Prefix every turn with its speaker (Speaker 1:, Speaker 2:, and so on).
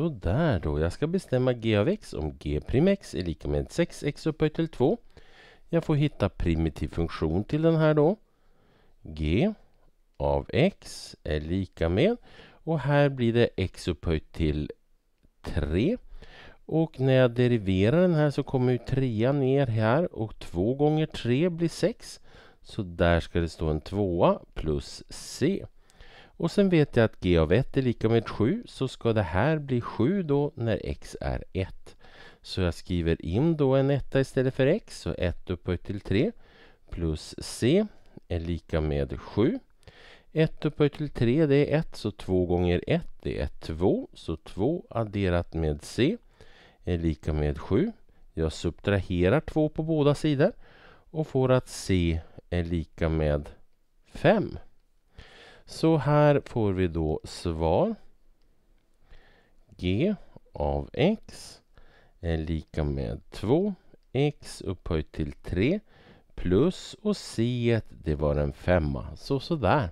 Speaker 1: Så där då, jag ska bestämma g av x om g x är lika med 6x upphöjt till 2. Jag får hitta primitiv funktion till den här då. g av x är lika med och här blir det x upphöjt till 3. Och när jag deriverar den här så kommer ju 3 ner här och 2 gånger 3 blir 6. Så där ska det stå en 2 plus c. Och sen vet jag att g av 1 är lika med 7 så ska det här bli 7 då när x är 1. Så jag skriver in då en etta istället för x så 1 upphöjt till 3 plus c är lika med 7. 1 upphöjt till 3 det är 1 så 2 gånger 1 det är 2 så 2 adderat med c är lika med 7. Jag subtraherar 2 på båda sidor och får att c är lika med 5. Så här får vi då svar. G av x är lika med 2 x upphöjt till 3 plus och c det var en femma. Så sådär.